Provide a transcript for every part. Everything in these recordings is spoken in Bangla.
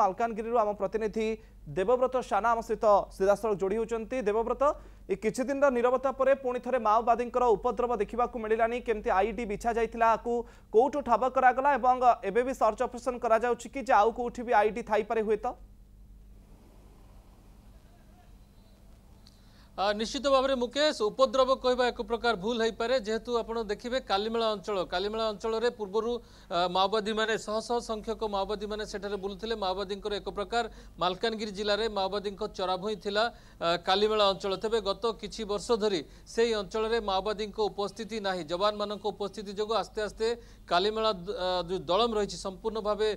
ମାଲକାନଗିରିରୁ ଆମ ପ୍ରତିନିଧି ଦେବବ୍ରତ ସାନା ଆମ ସହିତ ସିଧାସଳଖ ଯୋଡ଼ି ହେଉଛନ୍ତି ଦେବବ୍ରତ ଏ କିଛି ଦିନର ନିରବତା ପରେ ପୁଣି ଥରେ ମାଓବାଦୀଙ୍କର ଉପଦ୍ରବ ଦେଖିବାକୁ ମିଳିଲାନି କେମିତି ଆଇଡି ବିଛା ଯାଇଥିଲା ଆକୁ କେଉଁଠୁ ଠାବ କରାଗଲା ଏବଂ ଏବେ ବି ସର୍ଚ୍ଚ ଅପରେସନ୍ କରାଯାଉଛି କି ଯେ ଆଉ କେଉଁଠି ବି ଆଇଡି ଥାଇପାରେ ହୁଏତ ନିଶ୍ଚିତ ଭାବରେ ମୁକେଶ ଉପଦ୍ରବ କହିବା ଏକ ପ୍ରକାର ଭୁଲ ହୋଇପାରେ ଯେହେତୁ ଆପଣ ଦେଖିବେ କାଲିମେଳା ଅଞ୍ଚଳ କାଲିମେଳା ଅଞ୍ଚଳରେ ପୂର୍ବରୁ ମାଓବାଦୀମାନେ ଶହ ଶହ ସଂଖ୍ୟକ ମାଓବାଦୀମାନେ ସେଠାରେ ବୁଲୁଥିଲେ ମାଓବାଦୀଙ୍କର ଏକ ପ୍ରକାର ମାଲକାନଗିରି ଜିଲ୍ଲାରେ ମାଓବାଦୀଙ୍କ ଚରାଭୂଇଁ ଥିଲା କାଲିମେଳା ଅଞ୍ଚଳ ତେବେ ଗତ କିଛି ବର୍ଷ ଧରି ସେହି ଅଞ୍ଚଳରେ ମାଓବାଦୀଙ୍କ ଉପସ୍ଥିତି ନାହିଁ ଯବାନମାନଙ୍କ ଉପସ୍ଥିତି ଯୋଗୁଁ ଆସ୍ତେ ଆସ୍ତେ କାଲିମେଳା ଯେଉଁ ଦଳମ ରହିଛି ସମ୍ପୂର୍ଣ୍ଣ ଭାବେ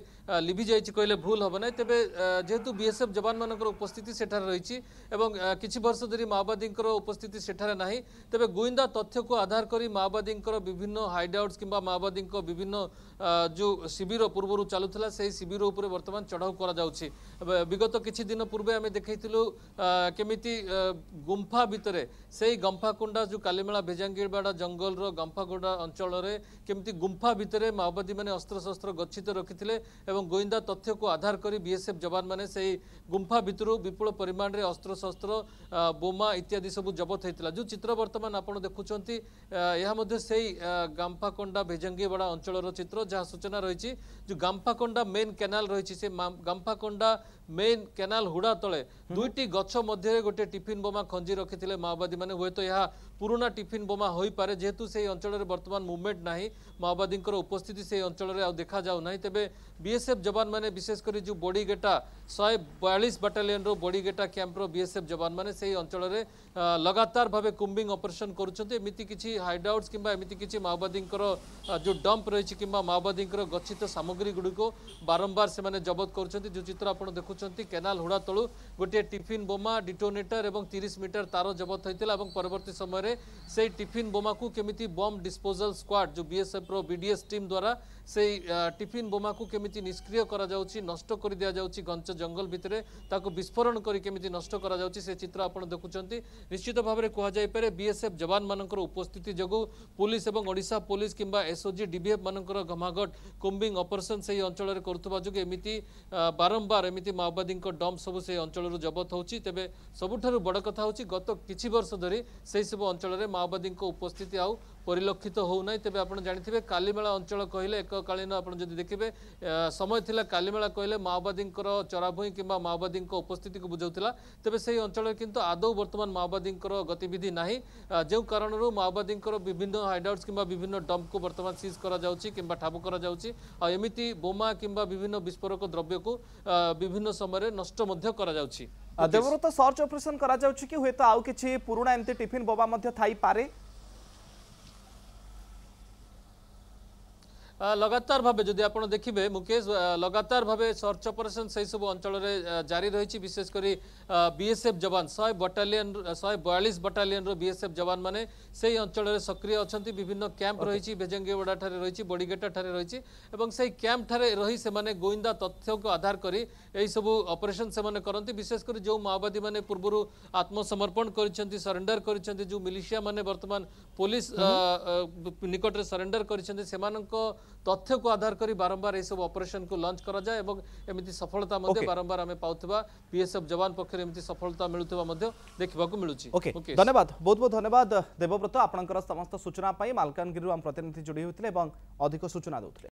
ଲିଭିଯାଇଛି କହିଲେ ଭୁଲ ହେବ ନାହିଁ ତେବେ ଯେହେତୁ ବିଏସ୍ଏଫ୍ ଯବାନମାନଙ୍କର ଉପସ୍ଥିତି ସେଠାରେ ରହିଛି ଏବଂ କିଛି ବର୍ଷ ଧରି ମାଓବାଦୀ ମାଓବାଦୀଙ୍କର ଉପସ୍ଥିତି ସେଠାରେ ନାହିଁ ତେବେ ଗୁଇନ୍ଦା ତଥ୍ୟକୁ ଆଧାର କରି ମାଓବାଦୀଙ୍କର ବିଭିନ୍ନ ହାଇଡଆଉଟ୍ସ କିମ୍ବା ମାଓବାଦୀଙ୍କ ବିଭିନ୍ନ ଯେଉଁ ଶିବିର ପୂର୍ବରୁ ଚାଲୁଥିଲା ସେହି ଶିବିର ଉପରେ ବର୍ତ୍ତମାନ ଚଢ଼ାଉ କରାଯାଉଛି ବିଗତ କିଛି ଦିନ ପୂର୍ବେ ଆମେ ଦେଖାଇଥିଲୁ କେମିତି ଗୁମ୍ଫା ଭିତରେ ସେହି ଗମ୍ଫାକୁଣ୍ଡା ଯେଉଁ କାଲିମେଳା ଭେଜାଙ୍ଗିବାଡ଼ା ଜଙ୍ଗଲର ଗମ୍ଫାଗୁଣ୍ଡା ଅଞ୍ଚଳରେ କେମିତି ଗୁମ୍ଫା ଭିତରେ ମାଓବାଦୀମାନେ ଅସ୍ତ୍ରଶସ୍ତ୍ର ଗଚ୍ଛିତ ରଖିଥିଲେ ଏବଂ ଗୋଇନ୍ଦା ତଥ୍ୟକୁ ଆଧାର କରି ବିଏସ୍ଏଫ୍ ଯବାନମାନେ ସେହି ଗୁମ୍ଫା ଭିତରୁ ବିପୁଳ ପରିମାଣରେ ଅସ୍ତ୍ରଶସ୍ତ୍ର ବୋମା ইত্যাদি সবু জবত হয়েছিল যে চিত্র বর্তমান আপনার দেখুম এমধ্যে সেই গাম্পাকোন্ডা ভেজঙ্গিওয়াড়া অঞ্চলর চিত্র যা সূচনা রয়েছে যে গাম্পাকোন্ডা মেন ক্যানাল রয়েছে সে গাম্পাকোন্ডা মেন ক্যানাল হুড়া তলে দুইটি গছ মধ্যে গোটে টিফিন বোমা খঞ্জি রক্ষিলে মাওবাদী মানে হয়তো এ পুরোনা টিফিন বোমা হয়ে হয়েপরে যেহেতু সেই অঞ্চলের বর্তমান মুভমেন্ট না মাওবাদী উপস্থিতি সেই অঞ্চলের দেখা যাও না তবে বিএসএফ জবান মানে বিশেষ করে যে বডিগেটা শহে বয়াশ বাটালিয়ন বডিগেটা ক্যাম্পর বিএসএফ জবান মানে সেই অঞ্চলের ଲଗାତାର ଭାବେ କୁମ୍ବିଂ ଅପରେସନ୍ କରୁଛନ୍ତି ଏମିତି କିଛି ହାଇଡଆଉଟ୍ସ କିମ୍ବା ଏମିତି କିଛି ମାଓବାଦୀଙ୍କର ଯେଉଁ ଡମ୍ପ ରହିଛି କିମ୍ବା ମାଓବାଦୀଙ୍କର ଗଚ୍ଛିତ ସାମଗ୍ରୀଗୁଡ଼ିକୁ ବାରମ୍ବାର ସେମାନେ ଜବତ କରୁଛନ୍ତି ଯେଉଁ ଚିତ୍ର ଆପଣ ଦେଖୁଛନ୍ତି କେନାଲ ହୁଡ଼ା ତଳୁ ଗୋଟିଏ ଟିଫିନ୍ ବୋମା ଡିଟୋନେଟର ଏବଂ ତିରିଶ ମିଟର ତାର ଜବତ ହୋଇଥିଲା ଏବଂ ପରବର୍ତ୍ତୀ ସମୟରେ ସେହି ଟିଫିନ୍ ବୋମାକୁ କେମିତି ବମ୍ ଡିସ୍ପୋଜାଲ୍ ସ୍କ୍ୱାଡ୍ ଯେଉଁ ବିଏସ୍ଏଫ୍ର ବିଡିଏସ୍ ଟିମ୍ ଦ୍ୱାରା সেই টিফিন বোমাকে কেমিতি নিষ্ক্রিয় করা যাচ্ছে নষ্ট করে দিয়া যাচ্ছে ঘঞ্চ জঙ্গল ভিতরে তাকে বিস্ফোরণ করে কেমিতি নষ্ট করা যাচ্ছে সে চিত্র আপনার দেখুছেন निश्चित भाव में कहुपे बीएसएफ जवान मान उपस्थित जो पुलिस और ओडा पुलिस किंवा एसओजी डीएफ मान घमाघट कुंबिंग अपरेसन से ही अंचल करुवा जो एम बारंबार एमती माओवादी डम सब से अंचल जबत हो तेज सबुठ बड़ कथ हो गत किसी वर्ष धरी से ही सब अंचल माओवादी उपस्थित आउ ପରିଲକ୍ଷିତ ହେଉନାହିଁ ତେବେ ଆପଣ ଜାଣିଥିବେ କାଲିମେଳା ଅଞ୍ଚଳ କହିଲେ ଏକକାଳୀନ ଆପଣ ଯଦି ଦେଖିବେ ସମୟ ଥିଲା କାଲିମେଳା କହିଲେ ମାଓବାଦୀଙ୍କର ଚରାଭୂଇଁ କିମ୍ବା ମାଓବାଦୀଙ୍କ ଉପସ୍ଥିତିକୁ ବୁଝାଉଥିଲା ତେବେ ସେହି ଅଞ୍ଚଳରେ କିନ୍ତୁ ଆଦୌ ବର୍ତ୍ତମାନ ମାଓବାଦୀଙ୍କର ଗତିବିଧି ନାହିଁ ଯେଉଁ କାରଣରୁ ମାଓବାଦୀଙ୍କର ବିଭିନ୍ନ ହାଇଡ଼ାଉଟ୍ସ କିମ୍ବା ବିଭିନ୍ନ ଡମ୍ପକୁ ବର୍ତ୍ତମାନ ସିଜ୍ କରାଯାଉଛି କିମ୍ବା ଠାବ କରାଯାଉଛି ଆଉ ଏମିତି ବୋମା କିମ୍ବା ବିଭିନ୍ନ ବିସ୍ଫୋରକ ଦ୍ରବ୍ୟକୁ ବିଭିନ୍ନ ସମୟରେ ନଷ୍ଟ ମଧ୍ୟ କରାଯାଉଛି ଦେବ୍ରତ ସର୍ଚ୍ଚ ଅପରେସନ୍ କରାଯାଉଛି କି ହୁଏତ ଆଉ କିଛି ପୁରୁଣା ଏମିତି ଟିଫିନ୍ ବୋମା ମଧ୍ୟ ଥାଇପାରେ ଲଗାତାର ଭାବେ ଯଦି ଆପଣ ଦେଖିବେ ମୁକେଶ ଲଗାତାର ଭାବେ ସର୍ଚ୍ଚ ଅପରେସନ୍ ସେହିସବୁ ଅଞ୍ଚଳରେ ଜାରି ରହିଛି ବିଶେଷ କରି ବିଏସ୍ଏଫ୍ ଯବାନ ଶହେ ବଟାଲିୟନ୍ ଶହେ ବୟାଳିଶ ବଟାଲିୟନ୍ର ବିଏସ୍ଏଫ୍ ଯବାନମାନେ ସେହି ଅଞ୍ଚଳରେ ସକ୍ରିୟ ଅଛନ୍ତି ବିଭିନ୍ନ କ୍ୟାମ୍ପ ରହିଛି ବେଜଙ୍ଗିଓଡ଼ାଠାରେ ରହିଛି ବଡ଼ିଗେଟାଠାରେ ରହିଛି ଏବଂ ସେହି କ୍ୟାମ୍ପଠାରେ ରହି ସେମାନେ ଗୋଇନ୍ଦା ତଥ୍ୟକୁ ଆଧାର କରି ଏହିସବୁ ଅପରେସନ୍ ସେମାନେ କରନ୍ତି ବିଶେଷ କରି ଯେଉଁ ମାଓବାଦୀମାନେ ପୂର୍ବରୁ ଆତ୍ମସମର୍ପଣ କରିଛନ୍ତି ସରେଣ୍ଡର କରିଛନ୍ତି ଯେଉଁ ମିଲିସିଆମାନେ ବର୍ତ୍ତମାନ ପୋଲିସ ନିକଟରେ ସରେଣ୍ଡର କରିଛନ୍ତି ସେମାନଙ୍କ तथ्य को आधार कर बारंबार ये सब अपरेसन को लंच कराए सफलता okay. बारंबार आम पाता पीएसएफ जवान पक्ष सफलता मिलता देखा मिलूँ ओके धन्यवाद बहुत बहुत धन्यवाद देवव्रत आप समस्त सूचना मलकानगि प्रतिनिधि जोड़ी होते अधिक सूचना दूसरे